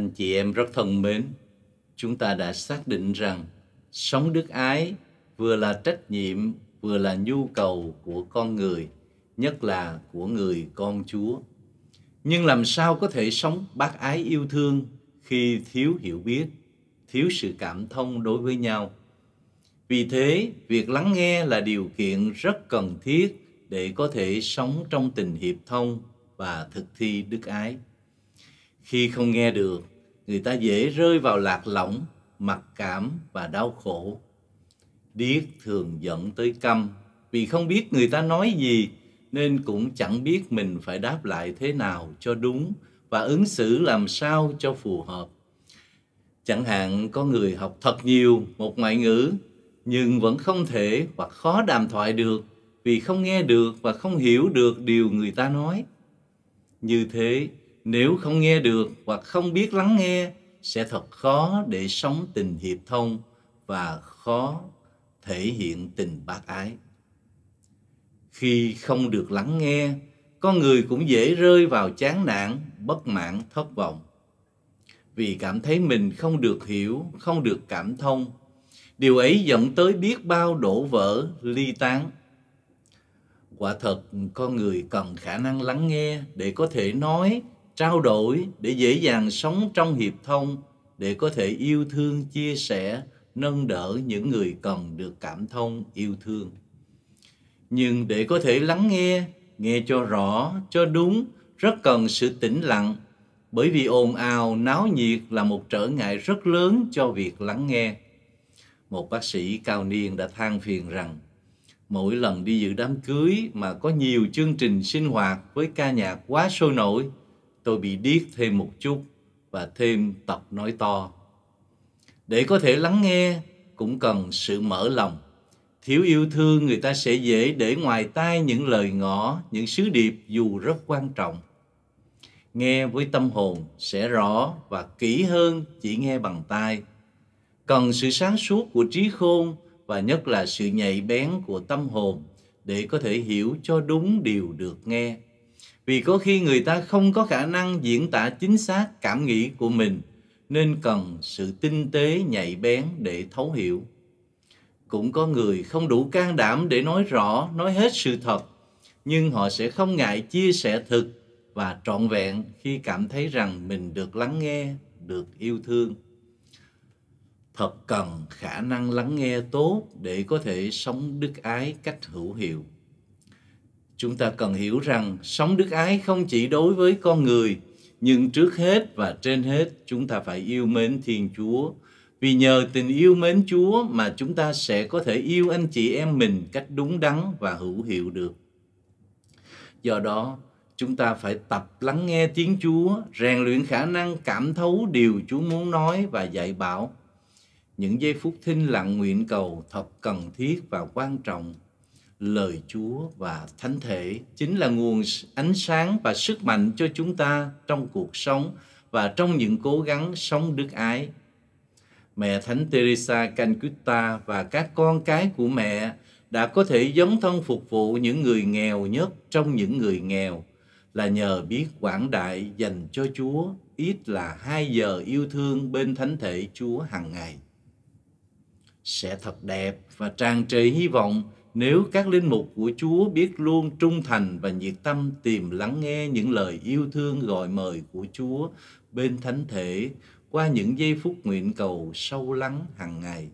anh chị em rất thân mến, chúng ta đã xác định rằng sống đức ái vừa là trách nhiệm vừa là nhu cầu của con người, nhất là của người con Chúa. Nhưng làm sao có thể sống bác ái yêu thương khi thiếu hiểu biết, thiếu sự cảm thông đối với nhau? Vì thế, việc lắng nghe là điều kiện rất cần thiết để có thể sống trong tình hiệp thông và thực thi đức ái. Khi không nghe được người ta dễ rơi vào lạc lõng mặc cảm và đau khổ điếc thường dẫn tới câm vì không biết người ta nói gì nên cũng chẳng biết mình phải đáp lại thế nào cho đúng và ứng xử làm sao cho phù hợp chẳng hạn có người học thật nhiều một ngoại ngữ nhưng vẫn không thể hoặc khó đàm thoại được vì không nghe được và không hiểu được điều người ta nói như thế nếu không nghe được hoặc không biết lắng nghe sẽ thật khó để sống tình hiệp thông và khó thể hiện tình bác ái khi không được lắng nghe con người cũng dễ rơi vào chán nản bất mãn thất vọng vì cảm thấy mình không được hiểu không được cảm thông điều ấy dẫn tới biết bao đổ vỡ ly tán quả thật con người cần khả năng lắng nghe để có thể nói trao đổi để dễ dàng sống trong hiệp thông, để có thể yêu thương, chia sẻ, nâng đỡ những người cần được cảm thông, yêu thương. Nhưng để có thể lắng nghe, nghe cho rõ, cho đúng, rất cần sự tĩnh lặng, bởi vì ồn ào, náo nhiệt là một trở ngại rất lớn cho việc lắng nghe. Một bác sĩ cao niên đã than phiền rằng, mỗi lần đi dự đám cưới mà có nhiều chương trình sinh hoạt với ca nhạc quá sôi nổi tôi bị điếc thêm một chút và thêm tập nói to. Để có thể lắng nghe cũng cần sự mở lòng. Thiếu yêu thương người ta sẽ dễ để ngoài tai những lời ngõ những sứ điệp dù rất quan trọng. Nghe với tâm hồn sẽ rõ và kỹ hơn chỉ nghe bằng tai. Cần sự sáng suốt của trí khôn và nhất là sự nhạy bén của tâm hồn để có thể hiểu cho đúng điều được nghe vì có khi người ta không có khả năng diễn tả chính xác cảm nghĩ của mình nên cần sự tinh tế nhạy bén để thấu hiểu cũng có người không đủ can đảm để nói rõ nói hết sự thật nhưng họ sẽ không ngại chia sẻ thực và trọn vẹn khi cảm thấy rằng mình được lắng nghe được yêu thương thật cần khả năng lắng nghe tốt để có thể sống đức ái cách hữu hiệu chúng ta cần hiểu rằng sống đức ái không chỉ đối với con người nhưng trước hết và trên hết chúng ta phải yêu mến thiên chúa vì nhờ tình yêu mến chúa mà chúng ta sẽ có thể yêu anh chị em mình cách đúng đắn và hữu hiệu được do đó chúng ta phải tập lắng nghe tiếng chúa rèn luyện khả năng cảm thấu điều chúa muốn nói và dạy bảo những giây phút thinh lặng nguyện cầu thật cần thiết và quan trọng lời Chúa và Thánh Thể chính là nguồn ánh sáng và sức mạnh cho chúng ta trong cuộc sống và trong những cố gắng sống đức ái. Mẹ Thánh Teresa Calcutta và các con cái của mẹ đã có thể dấn thân phục vụ những người nghèo nhất trong những người nghèo là nhờ biết quảng đại dành cho Chúa ít là hai giờ yêu thương bên Thánh Thể Chúa hàng ngày. Sẽ thật đẹp và tràn trề hy vọng nếu các linh mục của Chúa biết luôn trung thành và nhiệt tâm tìm lắng nghe những lời yêu thương gọi mời của Chúa bên thánh thể qua những giây phút nguyện cầu sâu lắng hàng ngày.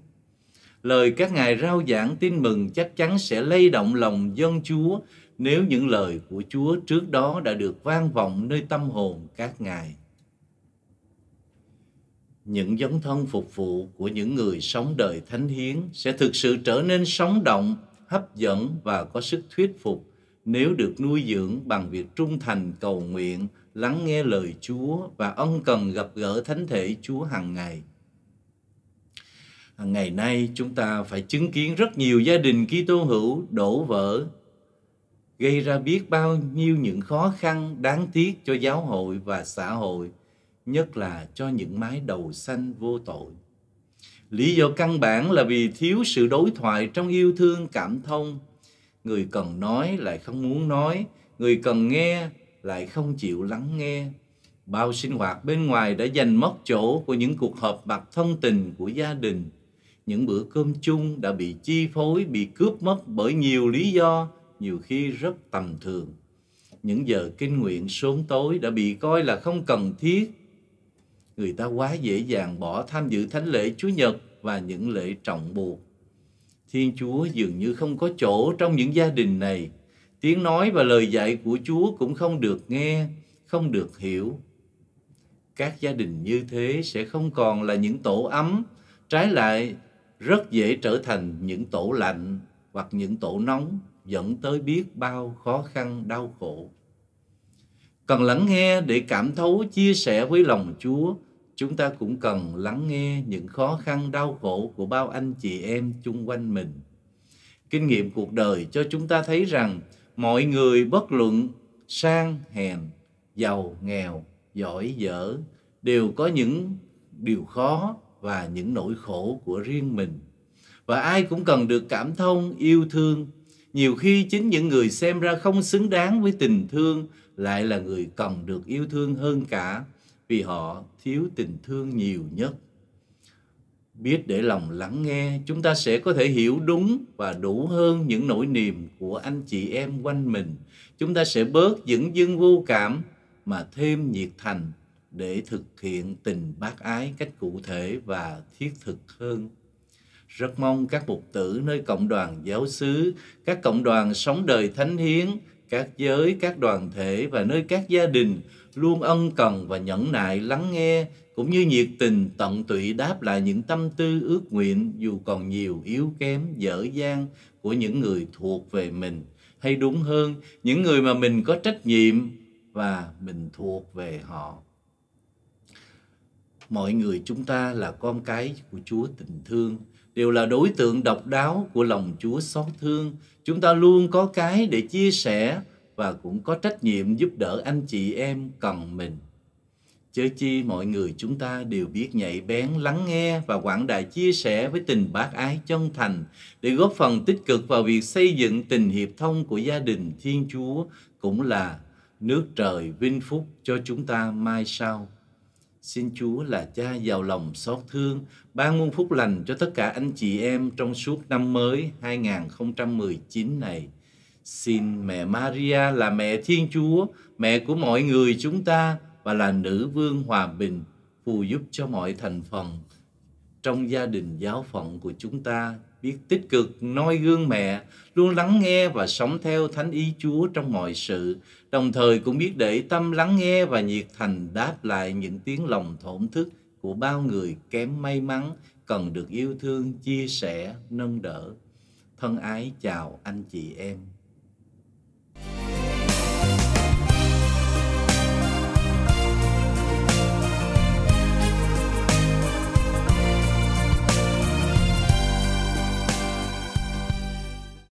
Lời các ngài rao giảng tin mừng chắc chắn sẽ lay động lòng dân Chúa nếu những lời của Chúa trước đó đã được vang vọng nơi tâm hồn các ngài. Những dấn thân phục vụ của những người sống đời thánh hiến sẽ thực sự trở nên sống động hấp dẫn và có sức thuyết phục nếu được nuôi dưỡng bằng việc trung thành cầu nguyện, lắng nghe lời Chúa và ân cần gặp gỡ thánh thể Chúa hàng ngày. Ngày nay chúng ta phải chứng kiến rất nhiều gia đình Kitô hữu đổ vỡ, gây ra biết bao nhiêu những khó khăn đáng tiếc cho giáo hội và xã hội, nhất là cho những mái đầu xanh vô tội. Lý do căn bản là vì thiếu sự đối thoại trong yêu thương cảm thông. Người cần nói lại không muốn nói, người cần nghe lại không chịu lắng nghe. Bao sinh hoạt bên ngoài đã dành mất chỗ của những cuộc họp mặt thân tình của gia đình. Những bữa cơm chung đã bị chi phối, bị cướp mất bởi nhiều lý do, nhiều khi rất tầm thường. Những giờ kinh nguyện sớm tối đã bị coi là không cần thiết người ta quá dễ dàng bỏ tham dự thánh lễ Chúa Nhật và những lễ trọng buộc. Thiên Chúa dường như không có chỗ trong những gia đình này. Tiếng nói và lời dạy của Chúa cũng không được nghe, không được hiểu. Các gia đình như thế sẽ không còn là những tổ ấm, trái lại rất dễ trở thành những tổ lạnh hoặc những tổ nóng dẫn tới biết bao khó khăn đau khổ cần lắng nghe để cảm thấu chia sẻ với lòng Chúa chúng ta cũng cần lắng nghe những khó khăn đau khổ của bao anh chị em chung quanh mình. Kinh nghiệm cuộc đời cho chúng ta thấy rằng mọi người bất luận sang hèn, giàu nghèo, giỏi dở đều có những điều khó và những nỗi khổ của riêng mình. Và ai cũng cần được cảm thông, yêu thương. Nhiều khi chính những người xem ra không xứng đáng với tình thương lại là người cần được yêu thương hơn cả vì họ thiếu tình thương nhiều nhất. Biết để lòng lắng nghe, chúng ta sẽ có thể hiểu đúng và đủ hơn những nỗi niềm của anh chị em quanh mình. Chúng ta sẽ bớt dững dưng vô cảm mà thêm nhiệt thành để thực hiện tình bác ái cách cụ thể và thiết thực hơn. Rất mong các mục tử nơi cộng đoàn giáo xứ, các cộng đoàn sống đời thánh hiến các giới, các đoàn thể và nơi các gia đình luôn ân cần và nhẫn nại lắng nghe cũng như nhiệt tình tận tụy đáp lại những tâm tư ước nguyện dù còn nhiều yếu kém, dở dang của những người thuộc về mình hay đúng hơn những người mà mình có trách nhiệm và mình thuộc về họ mọi người chúng ta là con cái của Chúa tình thương, đều là đối tượng độc đáo của lòng Chúa xót thương. Chúng ta luôn có cái để chia sẻ và cũng có trách nhiệm giúp đỡ anh chị em cần mình. Chớ chi mọi người chúng ta đều biết nhạy bén lắng nghe và quảng đại chia sẻ với tình bác ái chân thành để góp phần tích cực vào việc xây dựng tình hiệp thông của gia đình Thiên Chúa cũng là nước trời vinh phúc cho chúng ta mai sau. Xin Chúa là cha giàu lòng xót thương, ban muôn phúc lành cho tất cả anh chị em trong suốt năm mới 2019 này. Xin mẹ Maria là mẹ Thiên Chúa, mẹ của mọi người chúng ta và là nữ vương hòa bình, phù giúp cho mọi thành phần trong gia đình giáo phận của chúng ta biết tích cực noi gương mẹ, luôn lắng nghe và sống theo thánh ý Chúa trong mọi sự, đồng thời cũng biết để tâm lắng nghe và nhiệt thành đáp lại những tiếng lòng thổn thức của bao người kém may mắn cần được yêu thương, chia sẻ, nâng đỡ. Thân ái chào anh chị em.